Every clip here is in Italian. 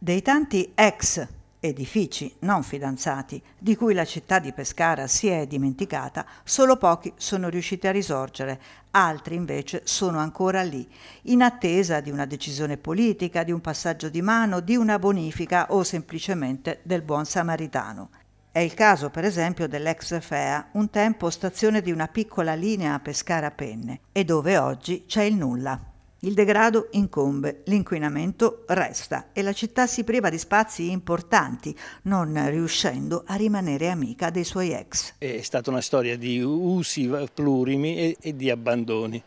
Dei tanti ex edifici non fidanzati di cui la città di Pescara si è dimenticata, solo pochi sono riusciti a risorgere, altri invece sono ancora lì, in attesa di una decisione politica, di un passaggio di mano, di una bonifica o semplicemente del buon samaritano. È il caso, per esempio, dell'ex FEA, un tempo stazione di una piccola linea a Pescara Penne, e dove oggi c'è il nulla. Il degrado incombe, l'inquinamento resta e la città si priva di spazi importanti, non riuscendo a rimanere amica dei suoi ex. È stata una storia di usi plurimi e, e di abbandoni.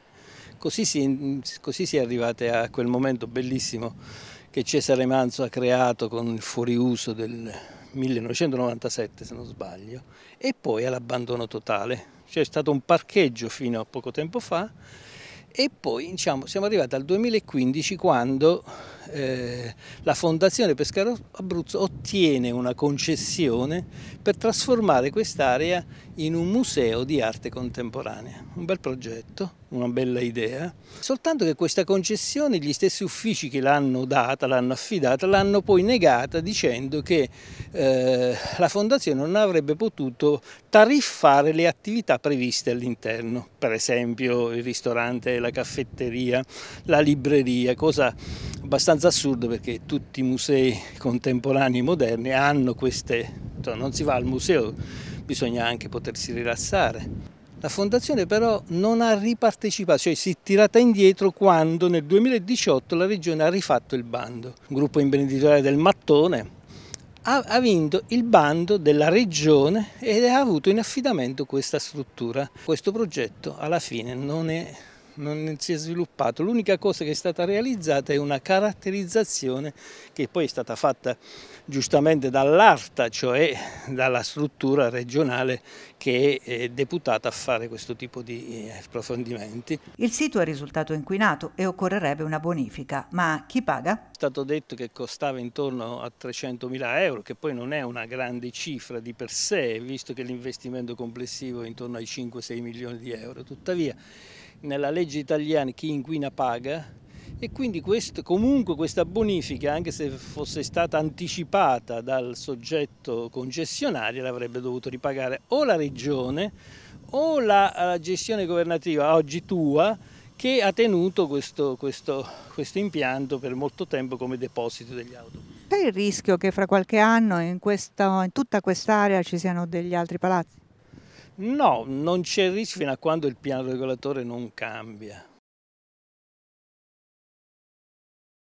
Così si, così si è arrivate a quel momento bellissimo che Cesare Manzo ha creato con il fuoriuso del 1997 se non sbaglio e poi all'abbandono totale. C'è stato un parcheggio fino a poco tempo fa e poi diciamo, siamo arrivati al 2015 quando eh, la Fondazione Pescaro Abruzzo ottiene una concessione per trasformare quest'area in un museo di arte contemporanea. Un bel progetto, una bella idea, soltanto che questa concessione gli stessi uffici che l'hanno data, l'hanno affidata, l'hanno poi negata dicendo che eh, la Fondazione non avrebbe potuto tariffare le attività previste all'interno, per esempio il ristorante, la caffetteria, la libreria, cosa abbastanza abbastanza assurdo perché tutti i musei contemporanei e moderni hanno queste... Non si va al museo, bisogna anche potersi rilassare. La fondazione però non ha ripartecipato, cioè si è tirata indietro quando nel 2018 la regione ha rifatto il bando. Un gruppo imprenditoriale del mattone ha, ha vinto il bando della regione ed ha avuto in affidamento questa struttura. Questo progetto alla fine non è non si è sviluppato. L'unica cosa che è stata realizzata è una caratterizzazione che poi è stata fatta giustamente dall'ARTA, cioè dalla struttura regionale che è eh, deputata a fare questo tipo di eh, approfondimenti. Il sito è risultato inquinato e occorrerebbe una bonifica, ma chi paga? È stato detto che costava intorno a 300 mila euro, che poi non è una grande cifra di per sé, visto che l'investimento complessivo è intorno ai 5-6 milioni di euro. Tuttavia nella legge italiana chi inquina paga e quindi questo, comunque questa bonifica, anche se fosse stata anticipata dal soggetto concessionario, l'avrebbe dovuto ripagare o la regione o la, la gestione governativa oggi tua che ha tenuto questo, questo, questo impianto per molto tempo come deposito degli autobus. C'è il rischio che fra qualche anno in, questo, in tutta quest'area ci siano degli altri palazzi? No, non c'è rischio fino a quando il piano regolatore non cambia.